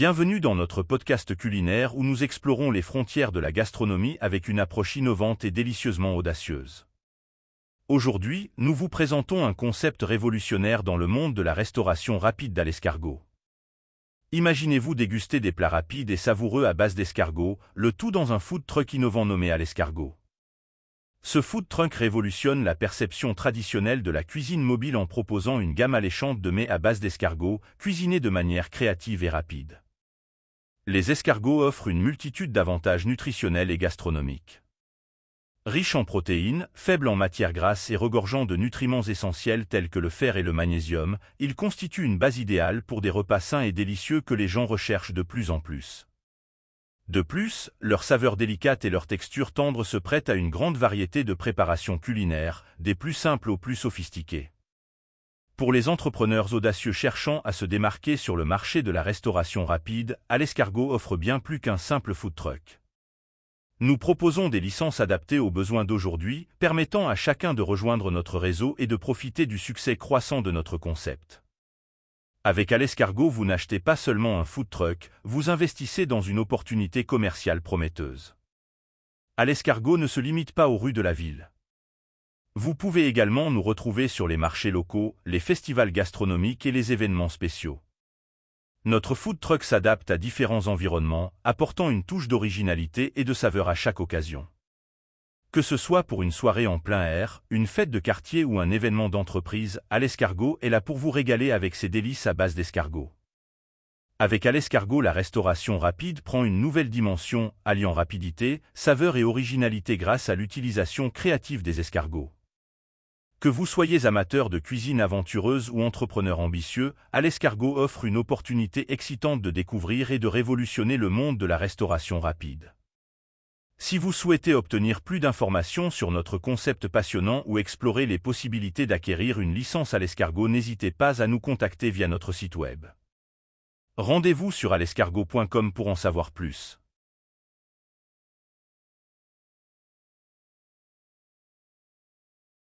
Bienvenue dans notre podcast culinaire où nous explorons les frontières de la gastronomie avec une approche innovante et délicieusement audacieuse. Aujourd'hui, nous vous présentons un concept révolutionnaire dans le monde de la restauration rapide à l'escargot. Imaginez-vous déguster des plats rapides et savoureux à base d'escargot, le tout dans un food truck innovant nommé à l'escargot. Ce food truck révolutionne la perception traditionnelle de la cuisine mobile en proposant une gamme alléchante de mets à base d'escargot, cuisinés de manière créative et rapide les escargots offrent une multitude d'avantages nutritionnels et gastronomiques. Riches en protéines, faibles en matières grasses et regorgeant de nutriments essentiels tels que le fer et le magnésium, ils constituent une base idéale pour des repas sains et délicieux que les gens recherchent de plus en plus. De plus, leur saveur délicate et leur texture tendre se prêtent à une grande variété de préparations culinaires, des plus simples aux plus sophistiquées pour les entrepreneurs audacieux cherchant à se démarquer sur le marché de la restauration rapide, Al'Escargot offre bien plus qu'un simple food truck. Nous proposons des licences adaptées aux besoins d'aujourd'hui, permettant à chacun de rejoindre notre réseau et de profiter du succès croissant de notre concept. Avec Al'Escargot, vous n'achetez pas seulement un food truck, vous investissez dans une opportunité commerciale prometteuse. Al'Escargot ne se limite pas aux rues de la ville. Vous pouvez également nous retrouver sur les marchés locaux, les festivals gastronomiques et les événements spéciaux. Notre food truck s'adapte à différents environnements, apportant une touche d'originalité et de saveur à chaque occasion. Que ce soit pour une soirée en plein air, une fête de quartier ou un événement d'entreprise, Al'Escargot est là pour vous régaler avec ses délices à base d'escargot. Avec Al'Escargot, la restauration rapide prend une nouvelle dimension, alliant rapidité, saveur et originalité grâce à l'utilisation créative des escargots. Que vous soyez amateur de cuisine aventureuse ou entrepreneur ambitieux, Al'Escargot offre une opportunité excitante de découvrir et de révolutionner le monde de la restauration rapide. Si vous souhaitez obtenir plus d'informations sur notre concept passionnant ou explorer les possibilités d'acquérir une licence à l'escargot, n'hésitez pas à nous contacter via notre site web. Rendez-vous sur alescargot.com pour en savoir plus.